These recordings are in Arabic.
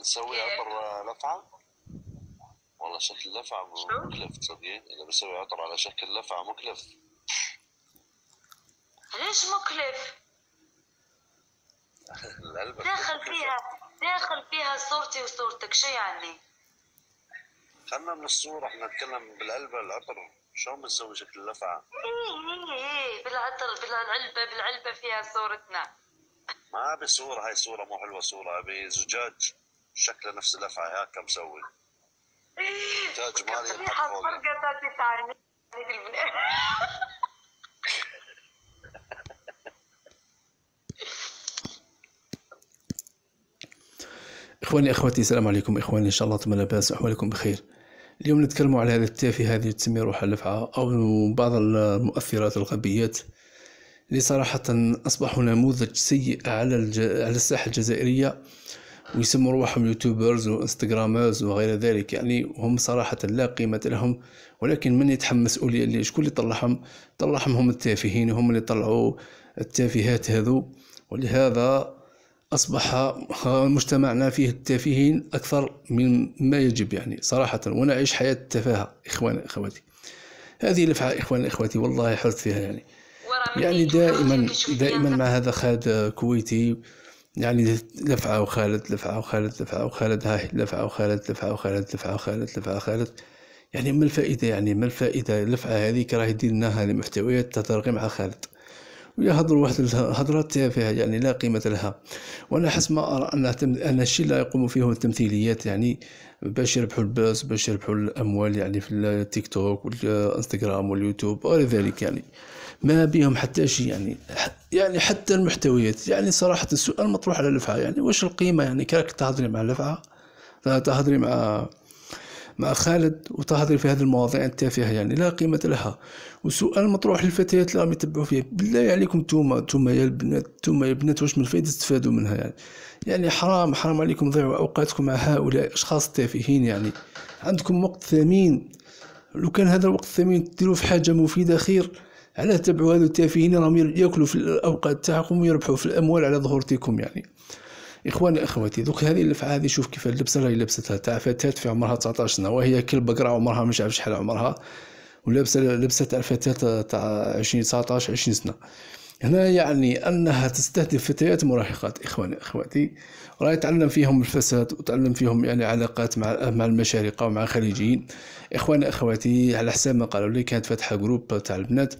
نسوي إيه. عطر لفعه والله شكل لفعه مكلف تصدقين اذا بسوي عطر على شكل لفعه مكلف ليش مكلف؟ داخل فيها داخل فيها صورتي وصورتك شو يعني؟ خلنا من الصورة احنا نتكلم بالعلبة العطر شلون بنسوي شكل اللفعة؟ إيه،, ايه ايه بالعطر بالعلبة بالعلبة فيها صورتنا ما بصورة هاي صورة مو حلوة صورة أبي زجاج شكله نفس الافعى هكا مسوي تاج إيه، مالي اخواني اخواتي السلام عليكم اخواني ان شاء الله تم لاباس احوالكم بخير اليوم نتكلم على هذا التافه هذه تسمي روح اللفعة او بعض المؤثرات الغبيات اللي صراحة أصبحوا نموذج سيء على الج... على الساحة الجزائرية ويسموا رواحهم يوتيوبرز وانستغرامرز وغير ذلك يعني هم صراحة لا قيمة لهم ولكن من يتحمل مسؤولية اللي شكون اللي طلعهم طلعهم هم التافهين هم اللي طلعوا التافهات هذو ولهذا أصبح مجتمعنا فيه التافهين أكثر من ما يجب يعني صراحة ونعيش حياة التفاهة إخوان إخواتي هذه لفعة إخوان إخواتي والله حرت فيها يعني يعني دائما دائما يعني. مع هذا خالد كويتي يعني لفعة وخالد لفعة وخالد لفعة وخالد هاي لفعة وخالد لفعة وخالد لفعة وخالد لفعة وخالد يعني ما الفائدة يعني ما الفائدة اللفعة هذه راهي ديرناها لمحتويات تترقي مع خالد هضر واحد الهضرة تافهة يعني لا قيمة لها وأنا حس ما أرى أن أن الشيء لا يقوم فيه التمثيليات يعني باش يربحوا الباس باش يربحوا الأموال يعني في التيك توك والإنستغرام واليوتيوب وغير ذلك يعني ما بيهم حتى شيء يعني يعني حتى المحتويات يعني صراحة السؤال مطروح على اللفعة يعني واش القيمة يعني كراك تهضري مع اللفعة تهضري مع مع خالد وتهضري في هذه المواضيع التافهة يعني لا قيمة لها وسؤال مطروح للفتيات اللي راهم يتبعوا فيه بالله عليكم توما توما يا البنات توما يا البنات واش من فايدة تستفادوا منها يعني يعني حرام حرام عليكم ضيعوا أوقاتكم مع هؤلاء الأشخاص التافهين يعني عندكم وقت ثمين لو كان هذا الوقت الثمين تديروه في حاجة مفيدة خير علاه تبعوا هذو التافهين راهم ياكلوا في الاوقات تاعكم ويربحوا في الاموال على ظهورتكم يعني اخواني اخواتي دوك هذه اللفعه هذه شوف كيف اللبسه راهي لبستها تاع فتاه في عمرها 19 سنه وهي كلب قرا عمرها مش عارف شحال عمرها ولابسه لبسه تاع فتاه تاع 20 19 20 سنه هنا يعني أنها تستهدف فتيات مراهقات إخواني أخواتي راه يتعلم فيهم الفساد وتعلم فيهم يعني علاقات مع مع المشارقة ومع الخليجيين إخواني أخواتي على حساب ما قالوا لي كانت فاتحة جروب تاع البنات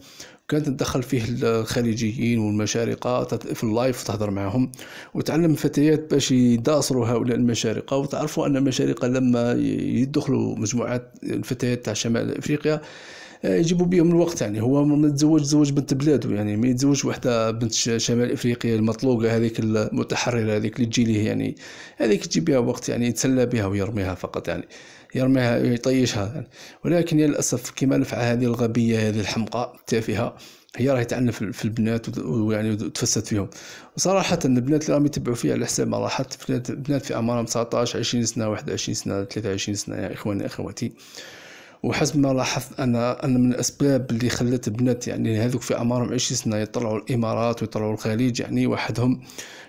كانت تدخل فيه الخليجيين والمشارقة في اللايف وتهضر معهم وتعلم فتيات باش يداصروا هؤلاء المشارقة وتعرفوا أن المشارقة لما يدخلوا مجموعات الفتيات تاع شمال أفريقيا يجيبوا بهم الوقت يعني هو متزوج زوج بنت بلاده يعني ما يتزوج وحده بنت شمال افريقيا المطلوقه هذيك المتحرره هذيك اللي تجي ليه يعني هذيك تجي بها وقت يعني يتسلى بها ويرميها فقط يعني يرميها يطيشها يعني. ولكن للاسف كما نفع هذه الغبيه هذه الحمقاء التافهه هي راهي تعنف في البنات ويعني تفسد فيهم وصراحة البنات اللي راهم يتبعوا فيها على حساب ما راحت بنات في اعمارهم 19 20 سنة 21 سنة 23 سنة يا اخواني اخواتي وحسب ما لاحظت انا ان من الاسباب اللي خلت بنات يعني هذوك في اعمارهم 20 سنه يطلعوا الامارات ويطلعوا الخليج يعني وحدهم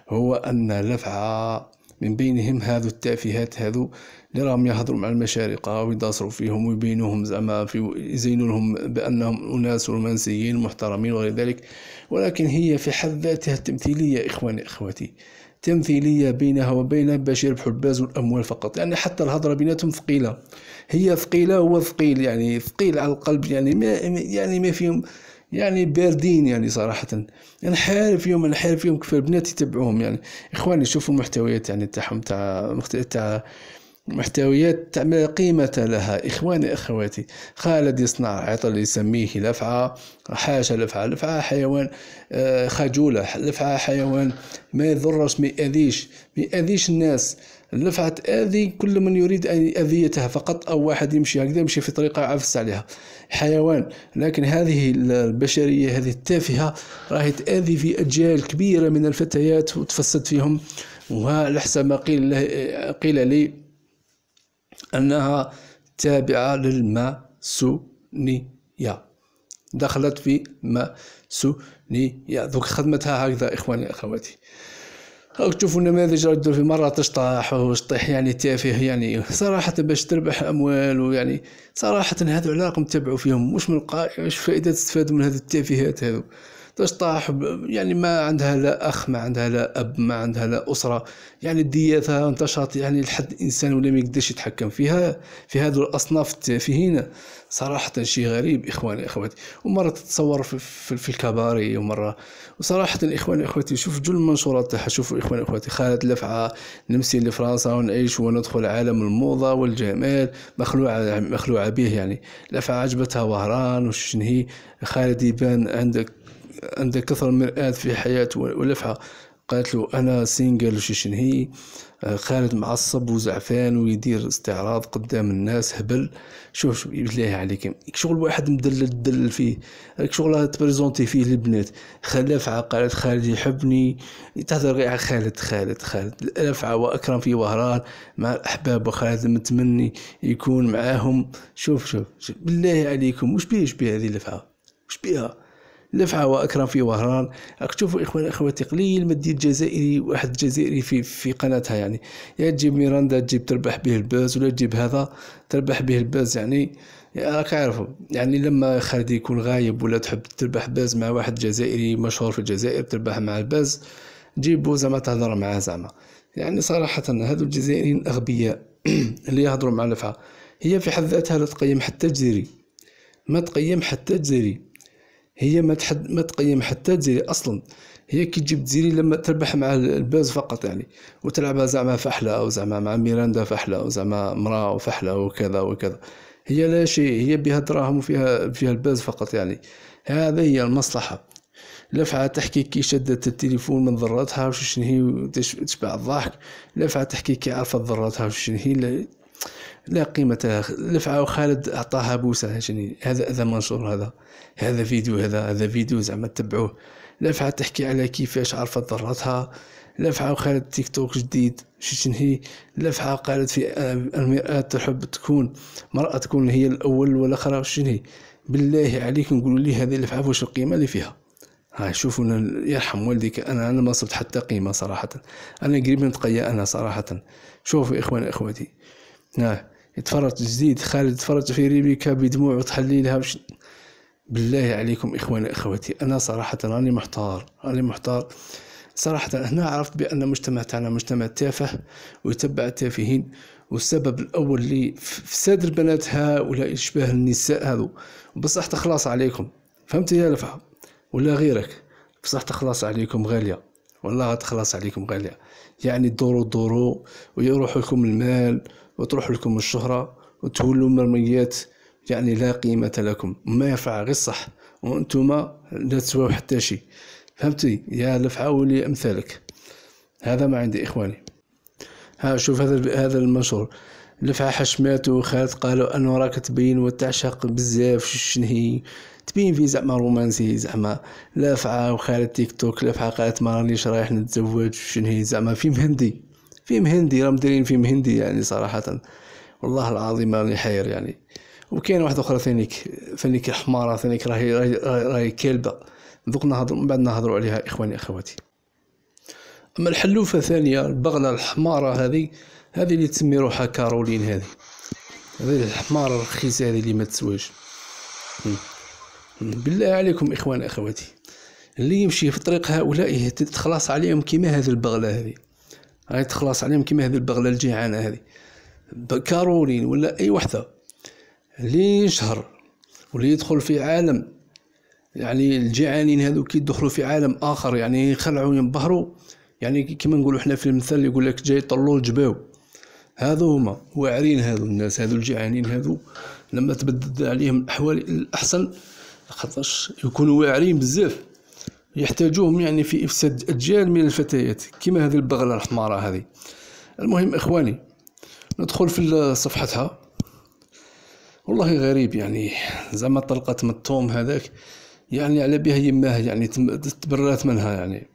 هو ان لفعه من بينهم هذو التافهات هذو اللي راهم يهضروا مع المشارقة ويداصروا فيهم ويبينوهم زعما في يزينوا لهم بأنهم أناس رومانسيين محترمين وغير ذلك ولكن هي في حد ذاتها تمثيلية إخواني اخواتي تمثيلية بينها وبين باش يربحوا الباز والأموال فقط يعني حتى الهضرة بيناتهم ثقيلة هي ثقيله هو ثقيل يعني ثقيل على القلب يعني ما يعني ما فيهم يعني باردين يعني صراحة نحارب فيهم نحارب فيهم كيف البنات يتبعوهم يعني إخواني شوفوا المحتويات يعني تاعهم تاع تاع محتويات ما قيمة لها إخواني أخواتي خالد يصنع عطل يسميه لفعة حاشا لفعة لفعة حيوان آه، خجولة لفعة حيوان ما يضرش ما يأذيش ما يأذيش الناس نفعت اذي كل من يريد ان أذيتها فقط أو واحد يمشي هكذا يمشي في طريقة عفس عليها حيوان لكن هذه البشرية هذه التافهة راهي تأذي في أجيال كبيرة من الفتيات وتفسد فيهم وعلى حسب ما قيل, قيل لي أنها تابعة للماسونية دخلت في ماسونية ذوك خدمتها هكذا إخواني أخواتي هاك تشوفوا النماذج راه تدور في مرة تشطح وشطيح يعني تافه يعني صراحة باش تربح أموال ويعني صراحة هذو علاقه راكم فيهم واش من القائمه واش فائدة تستفاد من هذو التافهات هذو تشطح يعني ما عندها لا أخ ما عندها لا أب ما عندها لا أسرة يعني دياتها انتشرت يعني لحد الإنسان ولا ما يقدرش يتحكم فيها في هذو الأصناف التافهين صراحة شيء غريب إخواني إخواتي ومرة تتصور في, في, في الكباري ومرة وصراحة إخواني إخواتي شوف جو المنشورات تاعها شوفوا إخواني إخواتي خالد لفعة نمسي لفرنسا ونعيش وندخل عالم الموضة والجمال مخلوعة مخلوعة به يعني لفعة عجبتها وهران وشنهي خالد يبان عندك عندها كثر من في حياته ولفحة قالت له أنا سينجل وشي شنهي آه، خالد معصب وزعفان ويدير استعراض قدام الناس هبل شوف شوف بالله عليك شغل واحد مدلل دلل فيه شغل تبريزونتي فيه البنات خلافعة قالت خالد يحبني تهدر غير خالد خالد خالد الافعى وأكرم في وهران مع الأحباب وخالد متمني يكون معاهم شوف شوف, شوف. بالله عليكم وش بيه وش بيه هذه الافعى وش بيها لفعة وأكرم في وهران راك تشوفوا إخواني أخواتي قليل ما دير جزائري واحد جزائري في في قناتها يعني يا تجيب ميراندا تجيب تربح به الباز ولا تجيب هذا تربح به الباز يعني راك عارفه يعني لما خالد يكون غايب ولا تحب تربح باز مع واحد جزائري مشهور في الجزائر تربح مع الباز جيبو زعما تهضر معاه زعما يعني صراحة هذو الجزائريين أغبياء اللي يهضروا مع لفعة هي في حد ذاتها لا تقيم حتى جزيري ما تقيم حتى جزيري هي ما تحد ما تقيم حتى تزيري اصلا هي كي تجيب تزيري لما تربح مع الباز فقط يعني وتلعبها زعما فحله او زعما مع ميراندا فحله او زعما مراه وفحله وكذا وكذا هي لا شيء هي بها دراهم وفيها فيها الباز فقط يعني هذا هي المصلحه لفعة تحكي كي شدت التليفون من ذراتها وشنهي تشبع الضحك لفعة تحكي كي عرفت ذراتها وشنهي لا قيمة لفعة وخالد أعطاها بوسة شني هذا هذا منشور هذا هذا فيديو هذا هذا فيديو زعما تبعوه لفعة تحكي على كيفاش عرفت ضرتها لفعة وخالد تيك توك جديد شنهي لفعة قالت في آه، المرأة تحب تكون مرأة تكون هي الأول والأخرى شنهي بالله عليك نقولوا لي هذه لفعة واش القيمة اللي فيها هاي شوفوا يرحم والديك انا انا ما صبت حتى قيمه صراحه انا قريب نتقيا انا صراحه شوفوا اخواني اخواتي ها يتفرج جديد خالد تفرج في ريبيكا بدموع وتحليلها بش... بالله عليكم إخواني أخواتي أنا صراحة راني محتار راني محتار صراحة هنا عرفت بأن مجتمع تاعنا مجتمع تافه ويتبع التافهين والسبب الأول اللي فساد البنات ولا إشباه النساء هذو بصح تخلص عليكم فهمت يا لفعة ولا غيرك بصح تخلص عليكم غالية والله غتخلص عليكم غالية يعني دورو دورو ويروح لكم المال وتروح لكم الشهرة وتولوا مرميات يعني لا قيمة لكم ما يفع غير الصح وانتم لا تسواو حتى شي فهمتي يا لفعة ولي أمثالك هذا ما عندي إخواني ها شوف هذا هذا المنشور لفعة حشمات وخالت قالوا أنه راك تبين وتعشق بزاف هي تبين فيه زعما رومانسي زعما لافعه وخالة تيك توك لافعه قالت ما رانيش رايح نتزوج شنهي زعما فيلم هندي فيلم هندي راهم دايرين فيلم هندي يعني صراحه والله العظيم راني حير يعني وكاين واحد اخرى ثانيك ثانيك حماره ثانيك راهي راهي, راهي كلبه دوك نهضر من بعد نهضروا عليها اخواني اخواتي اما الحلوفه الثانيه البغله الحماره هذه هذه اللي تسمي روحها كارولين هذه هذه الحماره الرخيصه هذه اللي ما تسواش بالله عليكم إخوان أخواتي اللي يمشي في طريق هؤلاء تتخلص عليهم كيما هذه البغلة هذه راهي تخلص عليهم كيما هذه البغلة الجيعانة هذه بكارولين ولا أي وحدة اللي يشهر واللي يدخل في عالم يعني الجيعانين هذو كي يدخلوا في عالم آخر يعني يخلعوا ينبهروا يعني كيما نقولوا حنا في المثل يقول لك جاي طلوا الجباو هذو هما واعرين هذو الناس هذو الجيعانين هذو لما تبدد عليهم الأحوال الأحسن خاطرش يكونوا واعرين بزاف يحتاجوهم يعني في افساد اجيال من الفتيات كما هذه البغله الحمراء هذه المهم اخواني ندخل في صفحتها والله غريب يعني زعما طلقت من الطوم هذاك يعني على بها يماه يعني تبرات منها يعني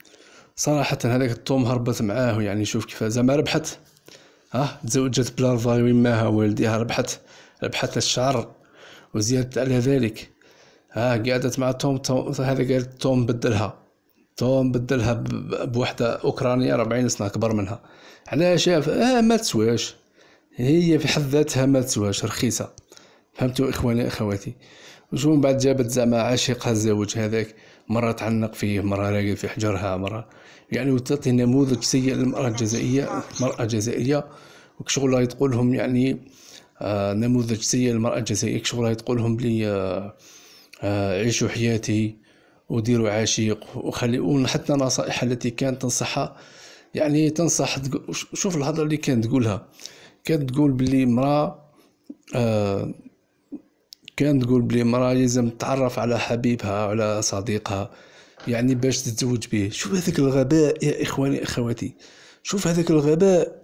صراحة هذاك الطوم هربت معاه يعني شوف كيف زعما ربحت ها تزوجت بلارفا يماها والديها ربحت ربحت الشعر وزيادة على ذلك ها قعدت مع توم, توم هذا قالت توم بدلها توم بدلها بوحدة أوكرانية 40 سنة أكبر منها علاه شاف آه ما تسواش هي في حد ذاتها ما تسواش رخيصة فهمتوا إخواني أخواتي وشو من بعد جابت زعما عاشقها الزوج هذاك مرة تعنق فيه مرة راقد في حجرها مرة يعني وتعطي نموذج سيء للمرأة الجزائرية المرأة الجزائرية وكشغلها تقولهم يعني آه نموذج سيء للمرأة الجزائرية كشغلها تقولهم بلي آه عيشوا حياتي وديروا عشيق وخلي حتى النصائح التي كانت تنصحها يعني تنصح شوف الهضره اللي كانت تقولها كانت تقول بلي امراه آه كانت تقول بلي امراه لازم تتعرف على حبيبها على صديقها يعني باش تتزوج به شوف هذاك الغباء يا اخواني اخواتي شوف هذاك الغباء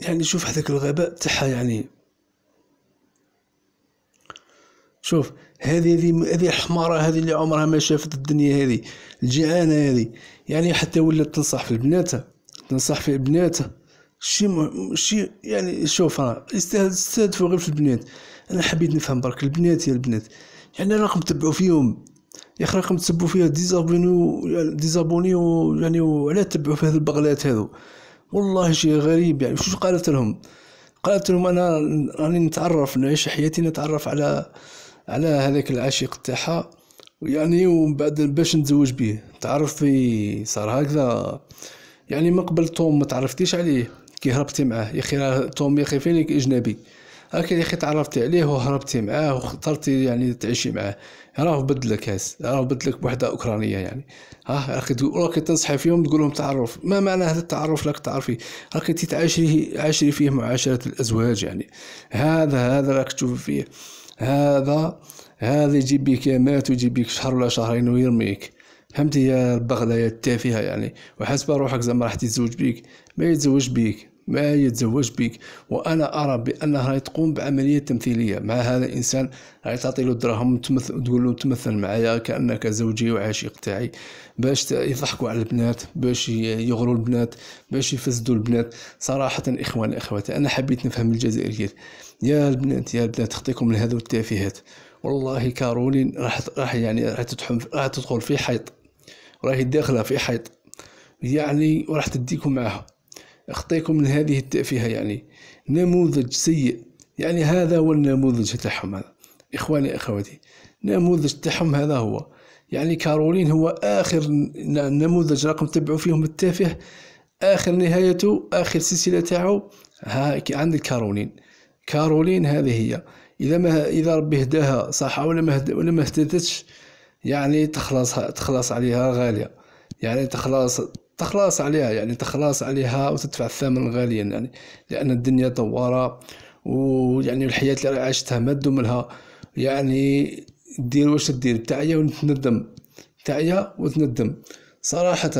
يعني شوف هذاك الغباء تاعها يعني شوف هذه هذه هذه الحماره هذه اللي عمرها ما شافت الدنيا هذه الجيعانه هذه يعني حتى ولات تنصح في بناتها تنصح في بناتها شي م... شي يعني شوف راه استهدفوا غير في البنات انا حبيت نفهم برك البنات يا البنات يعني راكم تبعوا فيهم يا اخي راكم تسبوا فيها ديزابوني ديزابوني يعني علاه تبعوا في هذه البغلات هذو والله شي غريب يعني شو قالت لهم قالت لهم انا راني نتعرف نعيش حياتي نتعرف على على هذاك العشيق تاعها يعني ومن بعد باش نتزوج بيه تعرف في صار هكذا يعني من قبل توم ما تعرفتيش عليه كي هربتي معاه يا اخي توم يا اخي فينك اجنبي هكا يا اخي تعرفتي عليه وهربتي معاه واخترتي يعني تعيشي معاه راه بدلك هاس راه بدلك بوحده اوكرانيه يعني ها تقول راكي تنصحي فيهم تقول لهم تعرف ما معنى هذا التعرف راك تعرفي راكي تتعاشري عاشري فيه معاشره الازواج يعني هذا هذا راك تشوفي فيه هذا هذا يجيب بك مات ويجيب بك شهر ولا شهرين ويرميك فهمتي يا البغلة يا التافهة يعني وحسب روحك زعما راح تتزوج بيك ما يتزوج بيك ما يتزوج بك وانا ارى بانها تقوم بعمليه تمثيليه مع هذا الانسان تعطي له الدراهم تقول له تمثل معايا كانك زوجي وعاشق تاعي باش يضحكوا على البنات باش يغروا البنات باش يفسدوا البنات صراحه اخوان اخواتي انا حبيت نفهم الجزائريين يا البنات يا البنات خطيكم لهذو التافهات والله كارولين راح راح يعني راح تدخل في حيط راهي داخله في حيط يعني وراح تديكم معاها أخطيكم من هذه التأفهة يعني نموذج سيء يعني هذا هو النموذج تاعهم هذا إخواني أخواتي نموذج تاعهم هذا هو يعني كارولين هو آخر نموذج راكم تبعوا فيهم التافه آخر نهايته آخر سلسلة تاعو ها عند كارولين كارولين هذه هي إذا ما إذا ربي هداها صح ولا ما ولا ما اهتدتش يعني تخلص تخلص عليها غالية يعني تخلص تخلص عليها يعني تخلص عليها وتدفع الثمن غاليا يعني لأن الدنيا دوارة ويعني الحياة اللي عشتها ما تدوملها يعني دير واش تدير تعيا وتندم تعيا وتندم صراحة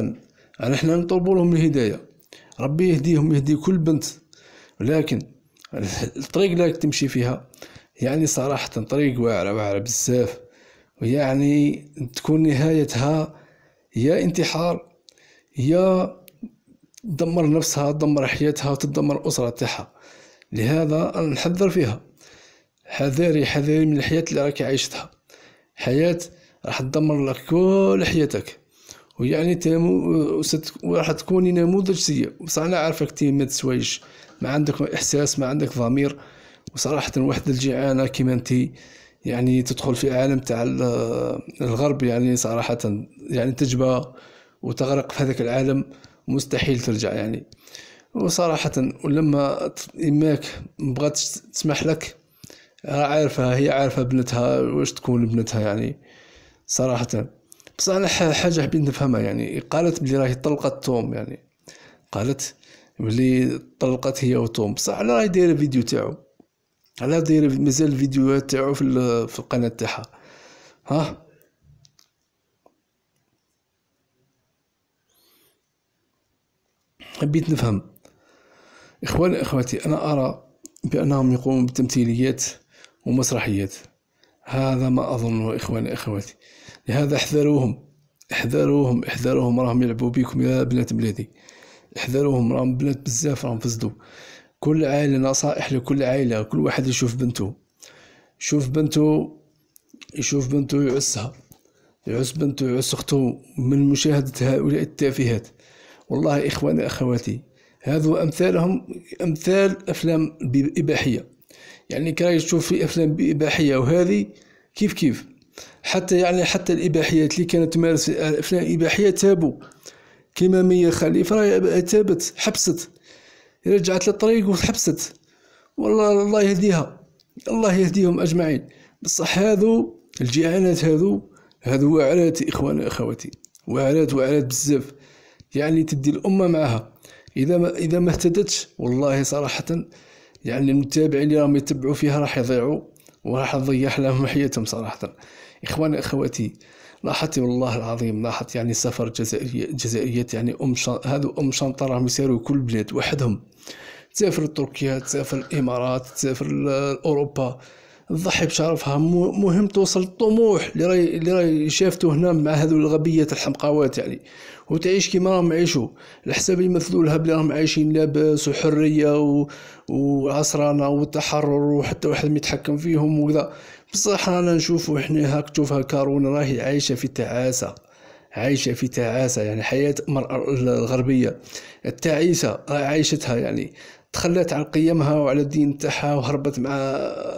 يعني احنا نطلب لهم الهداية ربي يهديهم يهدي كل بنت ولكن الطريق اللي تمشي فيها يعني صراحة طريق واعرة واعرة بزاف ويعني تكون نهايتها يا انتحار هي تدمر نفسها تدمر حياتها وتدمر الأسرة تاعها لهذا نحذر فيها حذاري حذاري من الحياة اللي راكي عايشتها حياة راح تدمر لك كل حياتك ويعني تنمو راح تكوني نموذج سيء بصح انا عارفك تي ما تسويش ما عندك احساس ما عندك ضمير وصراحة وحدة الجيعانة كيما انتي يعني تدخل في عالم تاع الغرب يعني صراحة يعني تجبه وتغرق في هذاك العالم مستحيل ترجع يعني وصراحة ولما إماك مبغاتش تسمح لك راه عارفة هي عارفة بنتها واش تكون بنتها يعني صراحة بس أنا حاجة حبيت نفهمها يعني قالت بلي راهي طلقت توم يعني قالت بلي طلقت هي وتوم بصح على راهي دايرة فيديو تاعو على دايرة مازال الفيديوهات تاعو في القناة تاعها ها حبيت نفهم إخواني أخواتي أنا أرى بأنهم يقومون بتمثيليات ومسرحيات هذا ما أظنه إخواني أخواتي لهذا احذروهم احذروهم احذروهم راهم يلعبوا بكم يا بنات بلادي احذروهم راهم بنات بزاف راهم فزدو كل عائلة نصائح لكل عائلة كل واحد يشوف بنته يشوف بنته يشوف بنته يعسها يعس بنته يعس اخته من مشاهدة هؤلاء التافهات والله إخواني أخواتي هذو أمثالهم أمثال أفلام إباحية يعني كراي تشوف في أفلام إباحية وهذه كيف كيف حتى يعني حتى الإباحيات اللي كانت تمارس أفلام إباحية تابوا كيما مية خليفة راهي تابت حبست رجعت للطريق وحبست والله الله يهديها الله يهديهم أجمعين بصح هذو الجيعانات هذو هذو وعرات إخواني أخواتي وعرات وعرات بزاف يعني تدي الأمة معها إذا ما إذا ما اهتدتش والله صراحة يعني المتابعين اللي راهم يتبعوا فيها راح يضيعوا وراح تضيع لهم حياتهم صراحة إخواني أخواتي لاحظت والله العظيم لاحظت يعني سفر الجزائرية الجزائريات يعني أم شان هذو أم شنطة راهم يسيروا كل بلاد وحدهم تسافر لتركيا تسافر الإمارات تسافر لأوروبا تضحي بشرفها مهم توصل الطموح اللي راي اللي راي شافته هنا مع هذو الغبيات الحمقاوات يعني وتعيش كيما راهم عيشوا الحساب يمثلوا لها بلي راهم عايشين لاباس وحريه و... وعصرانه والتحرر وحتى واحد ما يتحكم فيهم وكذا بصح رانا نشوفو حنا هاك تشوفها كارون راهي عايشه في تعاسه عايشة في تعاسة يعني حياة المرأة الغربية التعيسة عايشتها يعني تخلات عن قيمها وعلى الدين تاعها وهربت مع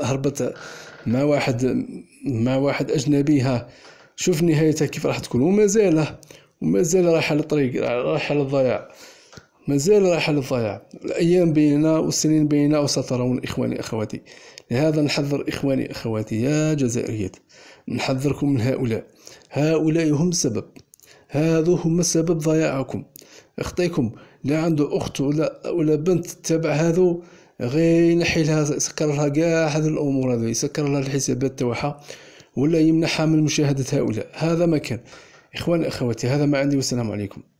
هربت مع واحد مع واحد اجنبيها شوف نهايتها كيف راح تكون ومازال ومازال رايح على الطريق رايح على الضياع مازال رايح على الضياع الايام بيننا والسنين بيننا وسترون اخواني اخواتي لهذا نحذر اخواني اخواتي يا جزائريات نحذركم من هؤلاء هؤلاء هم السبب هذو هم سبب ضياعكم اخطيكم لا عنده اخت ولا ولا بنت تابع هذو غير ينحي لها لها كاع هذه الامور هذو يسكر لها الحسابات تاعها ولا يمنحها من مشاهده هؤلاء هذا ما كان اخواني اخواتي هذا ما عندي والسلام عليكم